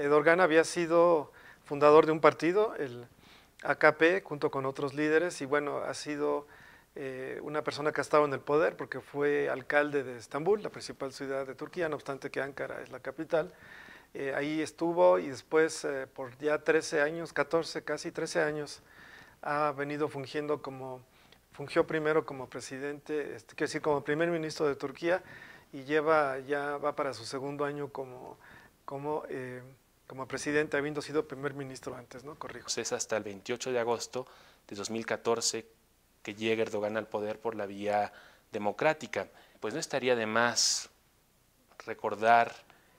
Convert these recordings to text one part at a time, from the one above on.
Eh, Dorgan había sido fundador de un partido, el AKP, junto con otros líderes, y bueno, ha sido eh, una persona que ha estado en el poder porque fue alcalde de Estambul, la principal ciudad de Turquía, no obstante que Ankara es la capital. Eh, ahí estuvo y después, por ya 13 años, 14, casi 13 años, ha venido fungiendo como, fungió primero como presidente, este, quiero decir, como primer ministro de Turquía y lleva, ya va para su segundo año como, como como presidente, habiendo sido primer ministro antes, ¿no? Corrijo. Pues es hasta el 28 de agosto de 2014 que llega Erdogan al poder por la vía democrática. Pues no estaría de más recordar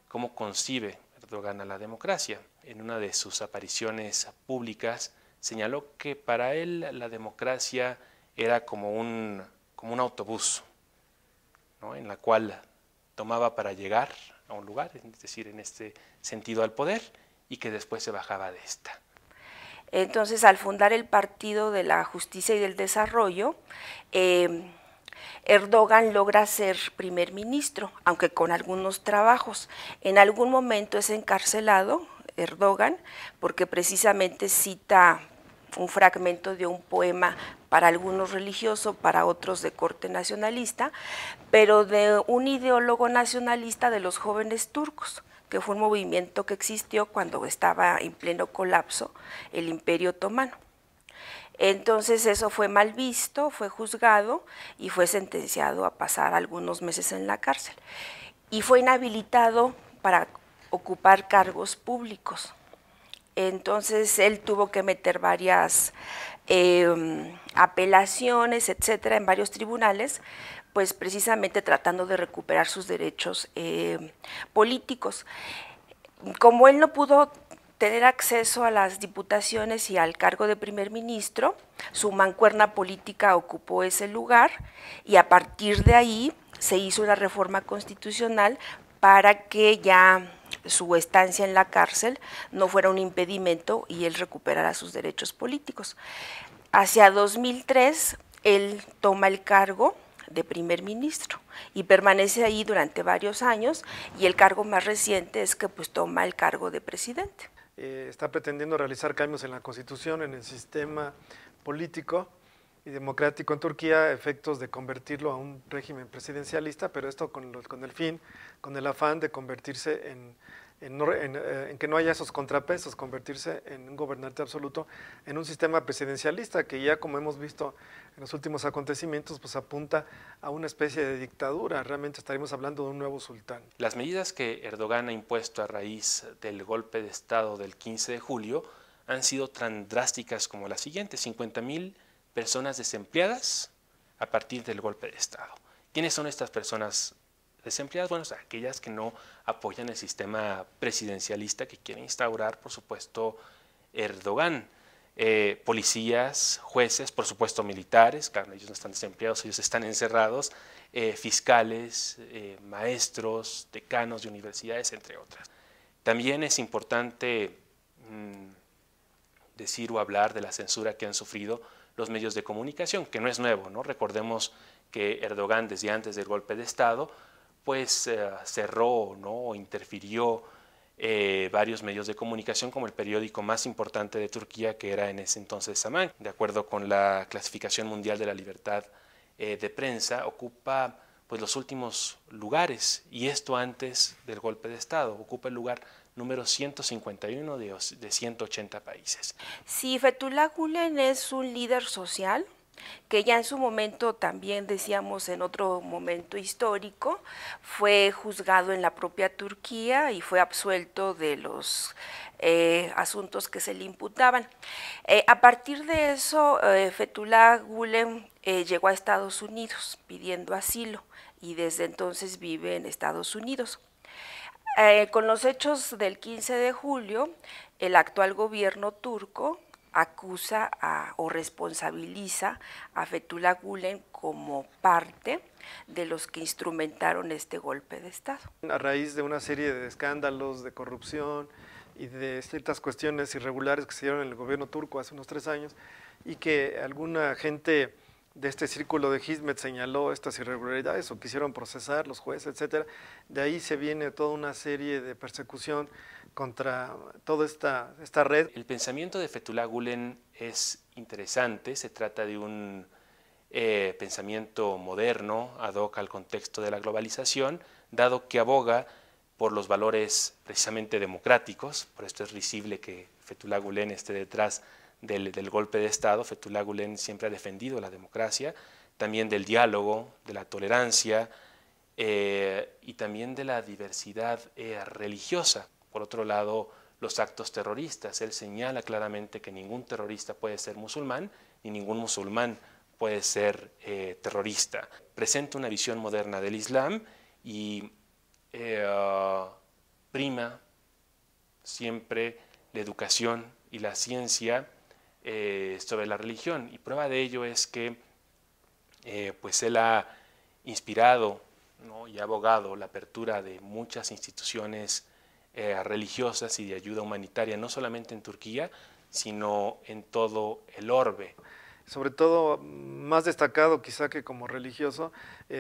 cómo concibe Erdogan a la democracia. En una de sus apariciones públicas señaló que para él la democracia era como un, como un autobús, ¿no? en la cual tomaba para llegar a un lugar, es decir, en este sentido al poder, y que después se bajaba de esta. Entonces, al fundar el Partido de la Justicia y del Desarrollo, em, Erdogan logra ser primer ministro, aunque con algunos trabajos. En algún momento es encarcelado Erdogan porque precisamente cita un fragmento de un poema para algunos religioso, para otros de corte nacionalista, pero de un ideólogo nacionalista de los jóvenes turcos que fue un movimiento que existió cuando estaba en pleno colapso el imperio otomano. Entonces eso fue mal visto, fue juzgado y fue sentenciado a pasar algunos meses en la cárcel. Y fue inhabilitado para ocupar cargos públicos. Entonces él tuvo que meter varias em, apelaciones, etcétera, en varios tribunales, pues precisamente tratando de recuperar sus derechos em, políticos. Como él no pudo tener acceso a las diputaciones y al cargo de primer ministro, su mancuerna política ocupó ese lugar y a partir de ahí se hizo la reforma constitucional para que ya su estancia en la cárcel no fuera un impedimento y él recuperara sus derechos políticos. Hacia 2003, él toma el cargo de primer ministro y permanece ahí durante varios años y el cargo más reciente es que pues toma el cargo de presidente. Eh, está pretendiendo realizar cambios en la constitución, en el sistema político, y democrático en Turquía efectos de convertirlo a un régimen presidencialista, pero esto con, el fin, con el afán de convertirse eh, en, que no haya esos contrapesos, convertirse en un gobernante absoluto, en un sistema presidencialista que ya como hemos visto en los últimos acontecimientos, pues apunta a una especie de dictadura. Realmente estaríamos hablando de un nuevo sultán. Las medidas que Erdogan ha impuesto a raíz del golpe de Estado del 15 de julio han sido tan drásticas como las siguientes. 50 mil personas desempleadas a partir del golpe de Estado. ¿Quiénes son estas personas desempleadas? Bueno, aquellas que no apoyan el sistema presidencialista que quiere instaurar, por supuesto, Erdogan. Eh, policías, jueces, por supuesto militares, claro, ellos no están desempleados, ellos están encerrados, eh, fiscales, eh, maestros, decanos de universidades, entre otras. También es importante mm, decir o hablar de la censura que han sufrido los medios de comunicación, que no es nuevo, ¿no? Recordemos que Erdogan, desde antes del golpe de Estado, pues eh, cerró ¿no? o interfirió eh, varios medios de comunicación, como el periódico más importante de Turquía, que era en ese entonces Saman. De acuerdo con la clasificación mundial de la libertad eh, de prensa, ocupa pues, los últimos lugares, y esto antes del golpe de Estado, ocupa el lugar número 151 de, 180 países. Si Fethullah Gulen es un líder social, que ya en su momento también decíamos en otro momento histórico, fue juzgado en la propia Turquía y fue absuelto de los eh, asuntos que se le imputaban. Eh, a partir de eso, Fetula eh, Fethullah Gulen llegó a Estados Unidos pidiendo asilo y desde entonces vive en Estados Unidos. Eh, con los hechos del 15 de julio, el actual gobierno turco acusa o responsabiliza a Fethullah Gulen como parte de los que instrumentaron este golpe de Estado. A raíz de una serie de escándalos, de corrupción y de ciertas cuestiones irregulares que se dieron en el gobierno turco hace unos tres años y que alguna gente de este círculo de Hizmet señaló estas irregularidades o quisieron procesar los jueces, etcétera. De ahí se viene toda una serie de persecución contra toda esta, esta red. El pensamiento de Fethullah Gulen es interesante, se trata de un eh, pensamiento moderno, ad hoc al contexto de la globalización, dado que aboga por los valores precisamente democráticos, por esto es risible que Fethullah Gulen esté detrás del, golpe de Estado, Fethullah Gulen siempre ha defendido la democracia, también del diálogo, de la tolerancia eh, y también de la diversidad eh, religiosa. Por otro lado, los actos terroristas. Él señala claramente que ningún terrorista puede ser musulmán ...y ningún musulmán puede ser eh, terrorista. Presenta una visión moderna del Islam y prima siempre la educación y la ciencia eh, sobre la religión. Y prueba de ello es que eh, pues él ha inspirado y abogado la apertura de muchas instituciones eh, religiosas y de ayuda humanitaria, no solamente en Turquía, sino en todo el orbe. Sobre todo, más destacado quizá que como religioso,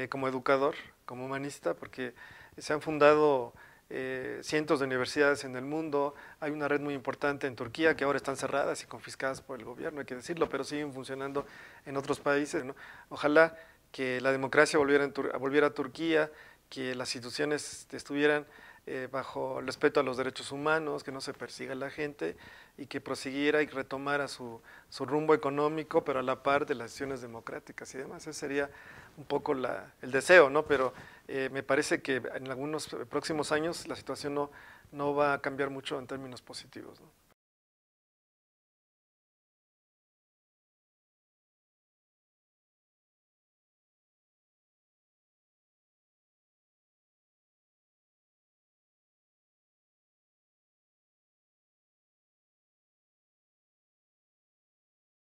como educador, como humanista, porque se han fundado eh, cientos de universidades en el mundo, hay una red muy importante en Turquía que ahora están cerradas y confiscadas por el gobierno, hay que decirlo, pero siguen funcionando en otros países. Ojalá que la democracia volviera, volviera a Turquía, que las instituciones estuvieran eh, bajo el respeto a los derechos humanos, que no se persiga a la gente y que prosiguiera y retomara su, rumbo económico, pero a la par de las acciones democráticas y demás. Ese sería un poco la, el deseo, ¿no? Pero eh, me parece que en algunos próximos años la situación no, no va a cambiar mucho en términos positivos. ¿no?